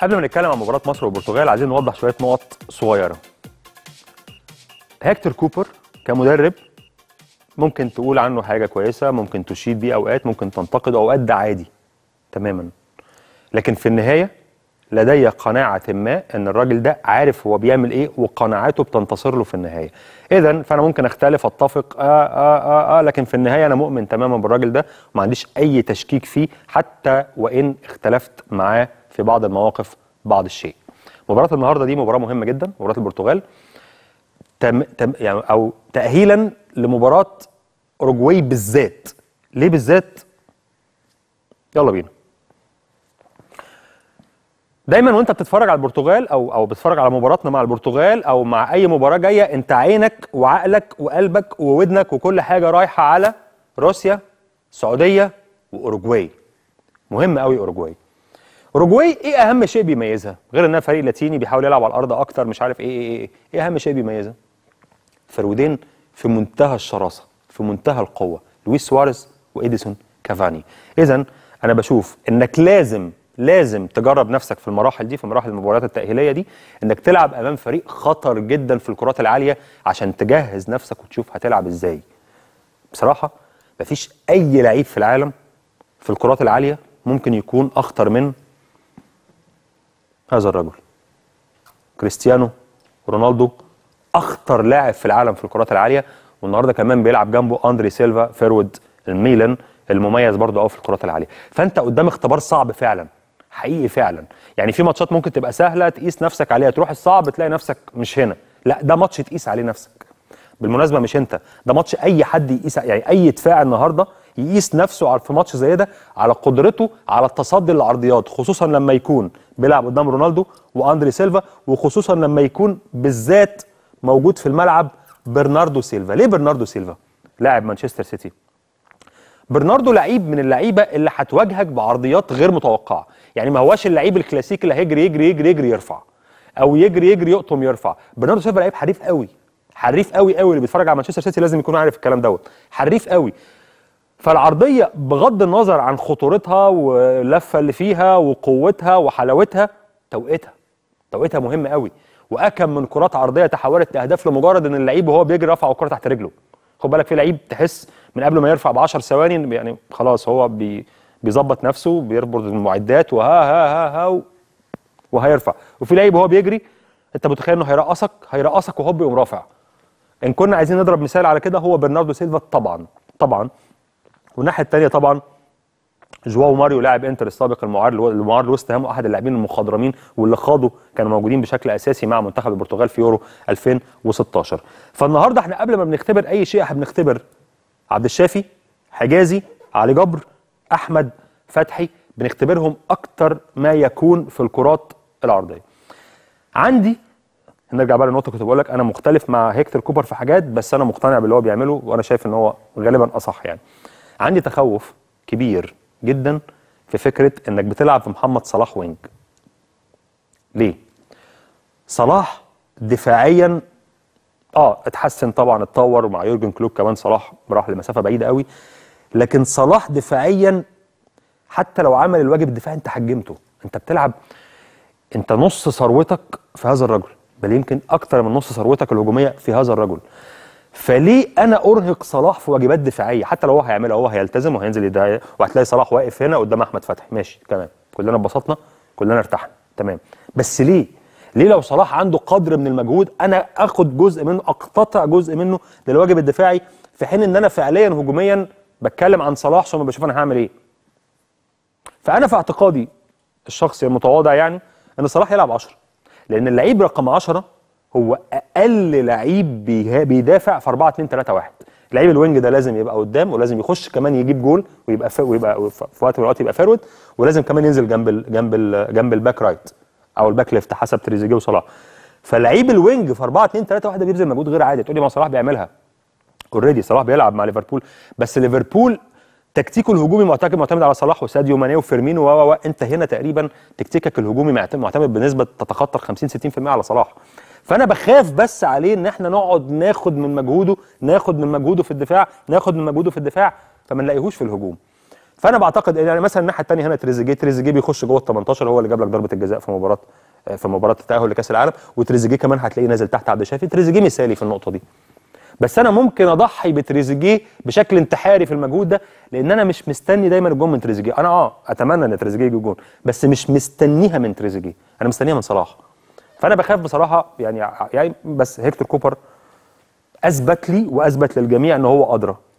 قبل ما نتكلم عن مباراه مصر والبرتغال عايزين نوضح شويه نقط صغيره هكتور كوبر كمدرب ممكن تقول عنه حاجه كويسه ممكن تشيد بيه اوقات ممكن تنتقده اوقات ده عادي تماما لكن في النهايه لدي قناعه ما ان الراجل ده عارف هو بيعمل ايه وقناعاته بتنتصر له في النهايه اذا فانا ممكن اختلف اتفق آه, آه, آه, آه لكن في النهايه انا مؤمن تماما بالراجل ده وما عنديش اي تشكيك فيه حتى وان اختلفت معاه في بعض المواقف بعض الشيء مباراه النهارده دي مباراه مهمه جدا مباراه البرتغال تم تم يعني او تاهيلا لمباراه اوروجواي بالذات ليه بالذات يلا بينا دايما وانت بتتفرج على البرتغال او او بتتفرج على مباراتنا مع البرتغال او مع اي مباراه جايه انت عينك وعقلك وقلبك وودنك وكل حاجه رايحه على روسيا السعوديه واوروجواي مهم قوي اوروجواي اوروجواي ايه اهم شيء بيميزها غير انها فريق لاتيني بيحاول يلعب على الارض اكتر مش عارف ايه ايه ايه, إيه اهم شيء بيميزها فرودين في منتهى الشراسه في منتهى القوه لويس سواريز واديسون كافاني اذا انا بشوف انك لازم لازم تجرب نفسك في المراحل دي في مراحل المباريات التأهيلية دي انك تلعب امام فريق خطر جدا في الكرات العالية عشان تجهز نفسك وتشوف هتلعب ازاي بصراحة مفيش اي لعيب في العالم في الكرات العالية ممكن يكون اخطر من هذا الرجل كريستيانو رونالدو اخطر لاعب في العالم في الكرات العاليه والنهارده كمان بيلعب جنبه اندري سيلفا فيرود الميلان المميز برضه قوي في الكرات العاليه فانت قدام اختبار صعب فعلا حقيقي فعلا يعني في ماتشات ممكن تبقى سهله تقيس نفسك عليها تروح الصعب تلاقي نفسك مش هنا لا ده ماتش تقيس عليه نفسك بالمناسبه مش انت ده ماتش اي حد يقيس يعني اي دفاع النهارده يقيس نفسه في ماتش زي ده على قدرته على التصدي للعرضيات خصوصا لما يكون بيلعب قدام رونالدو واندري سيلفا وخصوصا لما يكون بالذات موجود في الملعب برناردو سيلفا ليه برناردو سيلفا لاعب مانشستر سيتي برناردو لعيب من اللعيبه اللي هتواجهك بعرضيات غير متوقعه يعني ما هواش اللعيب الكلاسيكي اللي هيجري يجري يجري يجري يرفع او يجري يجري يقطم يرفع برناردو سيلفا لعيب حريف قوي حريف قوي قوي اللي بيتفرج على مانشستر سيتي لازم يكون عارف الكلام دوت حريف قوي فالعرضيه بغض النظر عن خطورتها واللفه اللي فيها وقوتها وحلاوتها توقيتها توقيتها مهم قوي واكم من كرات عرضيه تحولت لاهداف لمجرد ان اللعيب وهو بيجري رفع الكره تحت رجله خد بالك في لعيب تحس من قبل ما يرفع ب 10 ثواني يعني خلاص هو بي بيظبط نفسه بيربط المعدات وها ها ها ها و... وهيرفع وفي لعيب وهو بيجري انت متخيل انه هيرقصك هيرقصك وهو بيقوم رافع ان كنا عايزين نضرب مثال على كده هو برناردو سيلفا طبعا طبعا والناحيه الثانيه طبعا جواو ماريو لاعب انتر السابق المعار المعار لوست هام احد اللاعبين المخضرمين واللي خاضوا كانوا موجودين بشكل اساسي مع منتخب البرتغال في يورو 2016 فالنهارده احنا قبل ما بنختبر اي شيء احنا بنختبر عبد الشافي حجازي علي جبر احمد فتحي بنختبرهم اكتر ما يكون في الكرات العرضيه عندي نرجع بقى للنقطه كنت بقول لك انا مختلف مع هيكتور كوبر في حاجات بس انا مقتنع باللي هو بيعمله وانا شايف ان هو غالبا اصح يعني عندي تخوف كبير جدا في فكره انك بتلعب في محمد صلاح وينج ليه صلاح دفاعيا اه اتحسن طبعا اتطور ومع يورجن كلوب كمان صلاح راح لمسافه بعيده قوي لكن صلاح دفاعيا حتى لو عمل الواجب الدفاعي انت حجمته انت بتلعب انت نص ثروتك في هذا الرجل بل يمكن أكثر من نص ثروتك الهجومية في هذا الرجل فليه انا ارهق صلاح في واجبات دفاعيه حتى لو هو هيعملها هو هيلتزم وهينزل يدعي وهتلاقي صلاح واقف هنا قدام احمد فتحي ماشي تمام كلنا اتبسطنا كلنا ارتحنا تمام بس ليه ليه لو صلاح عنده قدر من المجهود انا اخد جزء منه اقتطع جزء منه للواجب الدفاعي في حين ان انا فعليا هجوميا بتكلم عن صلاح ثم بشوف انا هعمل ايه فانا في اعتقادي الشخصي المتواضع يعني ان صلاح يلعب 10 لان اللعيب رقم 10 هو اقل لعيب بيدافع في 4 2 3 1 لعيب الوينج ده لازم يبقى قدام ولازم يخش كمان يجيب جول ويبقى ف... ويبقى في وقت من الاوقات يبقى فارود ولازم كمان ينزل جنب ال... جنب ال... جنب الباك رايت او الباك ليفت حسب تريزيجيه وصلاح فلعيب الوينج في 4 2 3 1 بيبذل مجهود غير عادي تقول لي ما صلاح بيعملها اوريدي صلاح بيلعب مع ليفربول بس ليفربول تكتيكه الهجومي معتمد معتمد على صلاح وساديو ماني وفيرمينو و انت هنا تقريبا تكتيكك الهجومي معتمد بنسبه تتخطى 50 60% على صلاح فانا بخاف بس عليه ان احنا نقعد ناخد من مجهوده ناخد من مجهوده في الدفاع ناخد من مجهوده في الدفاع فما نلاقيهوش في الهجوم فانا بعتقد يعني مثلا الناحيه الثانيه هنا تريزيجيه تريزيجيه بيخش جوه ال 18 هو اللي جاب لك ضربه الجزاء في مباراه في مباراه التاهل لكاس العالم وتريزيجيه كمان هتلاقيه نازل تحت عبد الشافي تريزيجيه مثالي في النقطه دي بس انا ممكن اضحي بتريزيجيه بشكل انتحاري في المجهود ده لان انا مش مستني دايما الجون من تريزيجيه انا اه اتمنى ان تريزيجيه يجيب جون بس مش مستنيها من تريزيجيه انا مستنيها من صلاح فانا بخاف بصراحه يعني يعني بس هيكتور كوبر اثبت لي واثبت للجميع ان هو ادرى